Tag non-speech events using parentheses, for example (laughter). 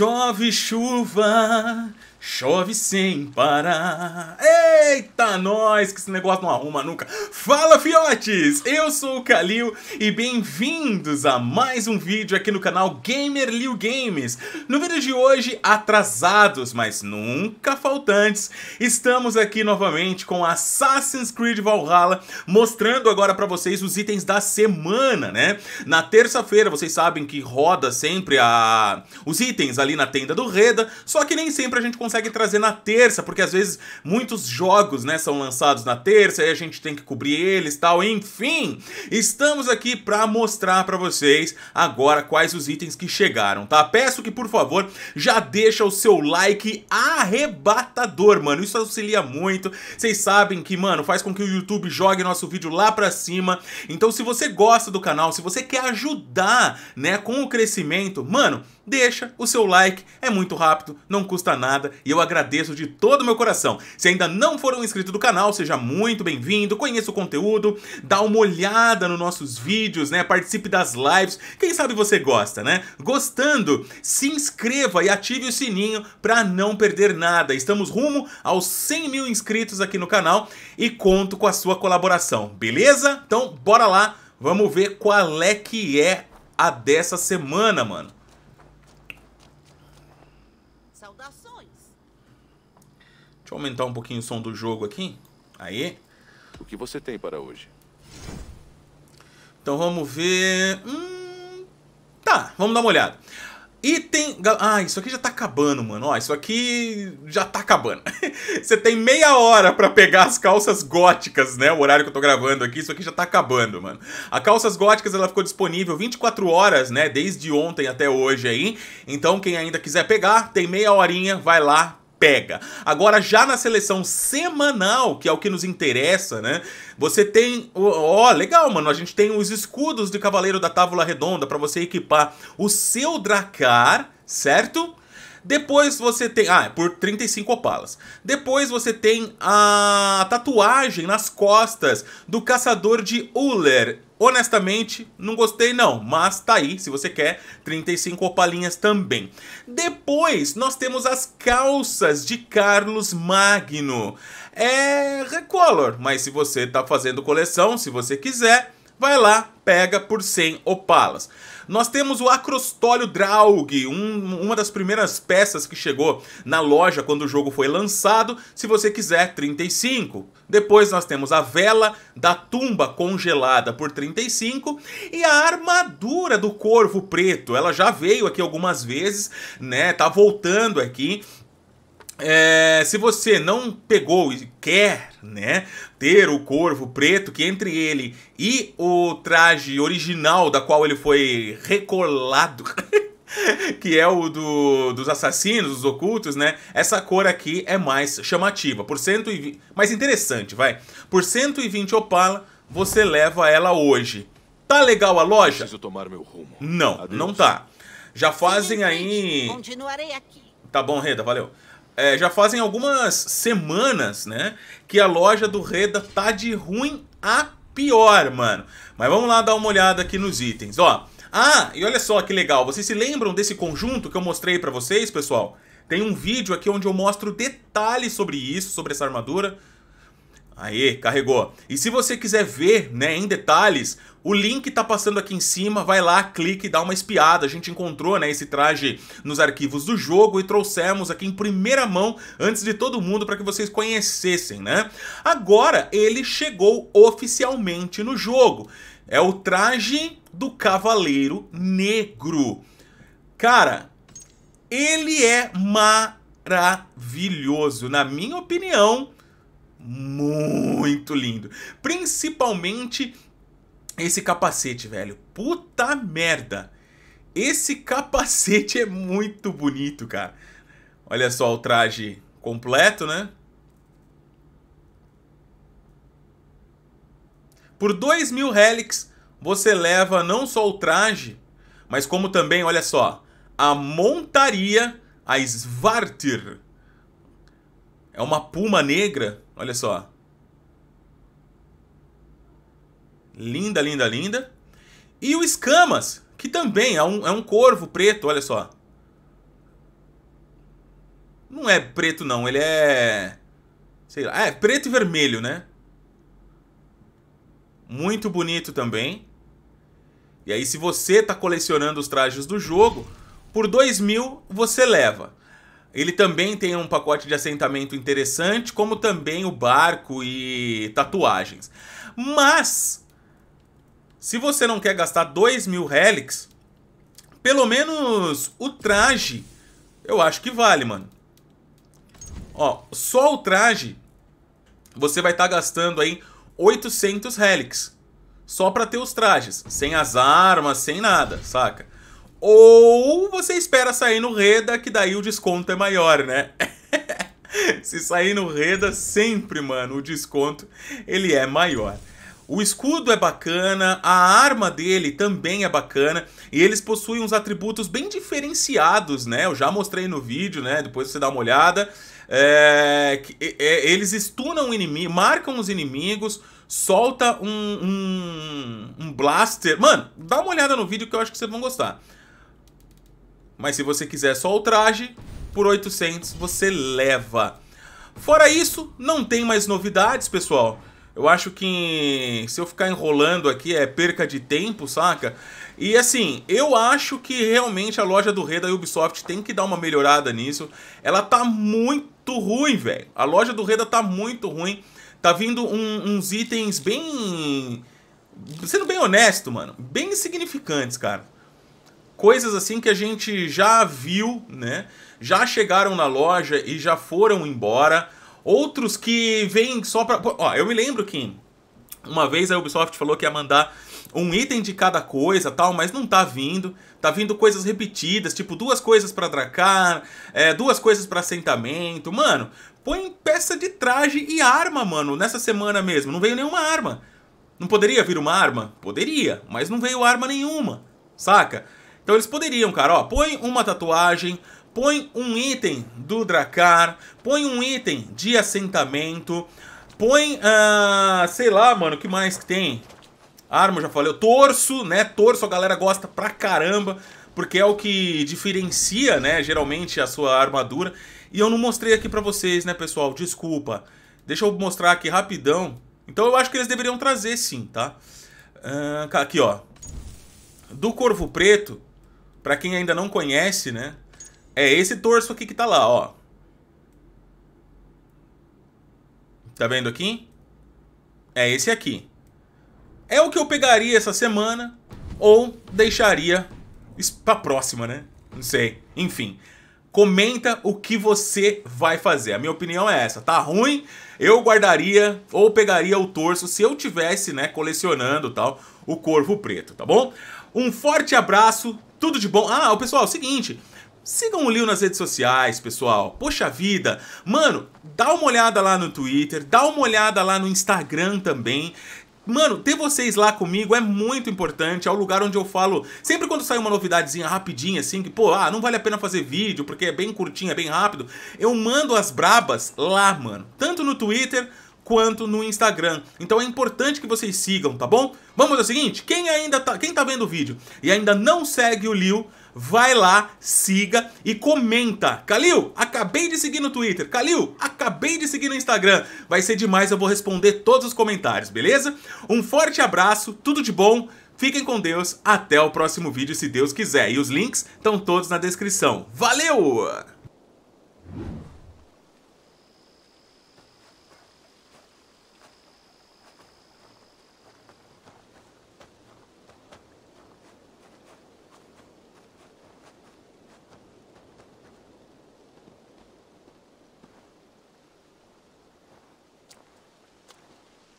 Chove chuva, chove sem parar. Ei! Eita, nós que esse negócio não arruma nunca. Fala, fiotes! Eu sou o Kalil e bem-vindos a mais um vídeo aqui no canal Gamer Liu Games. No vídeo de hoje, atrasados, mas nunca faltantes, estamos aqui novamente com Assassin's Creed Valhalla, mostrando agora para vocês os itens da semana, né? Na terça-feira, vocês sabem que roda sempre a... os itens ali na tenda do Reda, só que nem sempre a gente consegue trazer na terça, porque às vezes muitos jogos jogos, né, são lançados na terça e a gente tem que cobrir eles, tal. Enfim, estamos aqui para mostrar para vocês agora quais os itens que chegaram, tá? Peço que por favor já deixa o seu like arrebatador, mano. Isso auxilia muito. Vocês sabem que, mano, faz com que o YouTube jogue nosso vídeo lá para cima. Então, se você gosta do canal, se você quer ajudar, né, com o crescimento, mano, deixa o seu like, é muito rápido, não custa nada e eu agradeço de todo o meu coração. Se ainda não for um inscrito do canal, seja muito bem-vindo, conheça o conteúdo, dá uma olhada nos nossos vídeos, né? Participe das lives, quem sabe você gosta, né? Gostando, se inscreva e ative o sininho para não perder nada. Estamos rumo aos 100 mil inscritos aqui no canal e conto com a sua colaboração, beleza? Então bora lá, vamos ver qual é que é a dessa semana, mano. Deixa eu aumentar um pouquinho o som do jogo aqui. Aí. O que você tem para hoje? Então vamos ver. Hum... Tá, vamos dar uma olhada. Item. Ah, isso aqui já tá acabando, mano. Ó, isso aqui já tá acabando. (laughs) Você tem meia hora para pegar as calças góticas, né? O horário que eu tô gravando aqui, isso aqui já tá acabando, mano. A calças góticas ela ficou disponível 24 horas, né? Desde ontem até hoje aí. Então, quem ainda quiser pegar, tem meia horinha, vai lá, pega. Agora, já na seleção semanal, que é o que nos interessa, né? Você tem. Ó, oh, legal, mano. A gente tem os escudos de Cavaleiro da Távola Redonda para você equipar o seu Dracar, certo? Depois você tem. Ah, é por 35 opalas. Depois você tem a tatuagem nas costas do caçador de Uller. Honestamente, não gostei não, mas tá aí, se você quer, 35 opalinhas também. Depois, nós temos as calças de Carlos Magno. É recolor, mas se você tá fazendo coleção, se você quiser, vai lá, pega por 100 opalas. Nós temos o Acrostólio Draug, um, uma das primeiras peças que chegou na loja quando o jogo foi lançado, se você quiser, 35. Depois nós temos a Vela da Tumba Congelada por 35 e a Armadura do Corvo Preto, ela já veio aqui algumas vezes, né, tá voltando aqui, é, se você não pegou e quer né, ter o corvo preto, que entre ele e o traje original da qual ele foi recolado, (laughs) que é o do, dos assassinos, dos ocultos, né? Essa cor aqui é mais chamativa, por 120, mais interessante, vai. Por 120 opala, você leva ela hoje. Tá legal a loja? Preciso tomar meu rumo. Não, Adeus. não tá. Já fazem aí. Continuarei aqui. Tá bom, Reda, valeu é, já fazem algumas semanas, né? Que a loja do Reda tá de ruim a pior, mano. Mas vamos lá dar uma olhada aqui nos itens, ó. Ah, e olha só que legal, vocês se lembram desse conjunto que eu mostrei pra vocês, pessoal? Tem um vídeo aqui onde eu mostro detalhes sobre isso, sobre essa armadura. Aí, carregou. E se você quiser ver, né, em detalhes, o link tá passando aqui em cima, vai lá, clique e dá uma espiada. A gente encontrou, né, esse traje nos arquivos do jogo e trouxemos aqui em primeira mão, antes de todo mundo, para que vocês conhecessem, né? Agora ele chegou oficialmente no jogo. É o traje do Cavaleiro Negro. Cara, ele é maravilhoso, na minha opinião muito lindo. Principalmente esse capacete, velho. Puta merda. Esse capacete é muito bonito, cara. Olha só o traje completo, né? Por 2 mil relics, você leva não só o traje, mas como também, olha só, a montaria, a Svartir. É uma puma negra, olha só. Linda, linda, linda. E o escamas, que também é um, é um corvo preto, olha só. Não é preto não, ele é... Sei lá, é preto e vermelho, né? Muito bonito também. E aí se você está colecionando os trajes do jogo, por 2 mil você leva. Ele também tem um pacote de assentamento interessante, como também o barco e tatuagens. Mas, se você não quer gastar 2 mil relics, pelo menos o traje, eu acho que vale, mano. Ó, só o traje, você vai estar tá gastando aí 800 relics Só pra ter os trajes, sem as armas, sem nada, saca? Ou você espera sair no Reda, que daí o desconto é maior, né? (laughs) Se sair no Reda, sempre, mano, o desconto ele é maior. O escudo é bacana, a arma dele também é bacana, e eles possuem uns atributos bem diferenciados, né? Eu já mostrei no vídeo, né? Depois você dá uma olhada. É, é, eles stunam o inimigo, marcam os inimigos, solta um, um, um blaster. Mano, dá uma olhada no vídeo que eu acho que vocês vão gostar. Mas se você quiser só o traje, por 800 você leva. Fora isso, não tem mais novidades, pessoal. Eu acho que se eu ficar enrolando aqui é perca de tempo, saca? E assim, eu acho que realmente a loja do rei da Ubisoft tem que dar uma melhorada nisso. Ela tá muito ruim, velho. A loja do Reda tá muito ruim. Tá vindo um, uns itens bem... Sendo bem honesto, mano. Bem insignificantes, cara coisas assim que a gente já viu, né? Já chegaram na loja e já foram embora. Outros que vêm só pra. Ó, eu me lembro que uma vez a Ubisoft falou que ia mandar um item de cada coisa tal, mas não tá vindo. Tá vindo coisas repetidas, tipo duas coisas para dracar, é, duas coisas para assentamento. Mano, põe peça de traje e arma, mano, nessa semana mesmo. Não veio nenhuma arma. Não poderia vir uma arma? Poderia, mas não veio arma nenhuma, saca? Então eles poderiam, cara, ó, põe uma tatuagem, põe um item do Dracar, põe um item de assentamento, põe, uh, sei lá, mano, o que mais que tem? Arma, já falei, torso, né? Torso a galera gosta pra caramba, porque é o que diferencia, né, geralmente a sua armadura. E eu não mostrei aqui pra vocês, né, pessoal? Desculpa. Deixa eu mostrar aqui rapidão. Então eu acho que eles deveriam trazer sim, tá? Uh, aqui, ó. Do Corvo Preto, para quem ainda não conhece, né? É esse torso aqui que tá lá, ó. Tá vendo aqui? É esse aqui. É o que eu pegaria essa semana ou deixaria pra próxima, né? Não sei. Enfim, comenta o que você vai fazer. A minha opinião é essa. Tá ruim? Eu guardaria ou pegaria o torso se eu tivesse, né, colecionando tal o corvo preto, tá bom? Um forte abraço. Tudo de bom. Ah, o pessoal, é o seguinte. Sigam o Lil nas redes sociais, pessoal. Poxa vida. Mano, dá uma olhada lá no Twitter, dá uma olhada lá no Instagram também. Mano, ter vocês lá comigo é muito importante, é o lugar onde eu falo, sempre quando sai uma novidadezinha rapidinha assim, que pô, ah, não vale a pena fazer vídeo porque é bem curtinho, é bem rápido, eu mando as brabas lá, mano. Tanto no Twitter quanto no Instagram. Então é importante que vocês sigam, tá bom? Vamos ao seguinte, quem ainda tá, quem tá vendo o vídeo e ainda não segue o Liu, vai lá, siga e comenta. Kalil, acabei de seguir no Twitter. Kalil, acabei de seguir no Instagram. Vai ser demais, eu vou responder todos os comentários, beleza? Um forte abraço, tudo de bom. Fiquem com Deus, até o próximo vídeo, se Deus quiser. E os links estão todos na descrição. Valeu!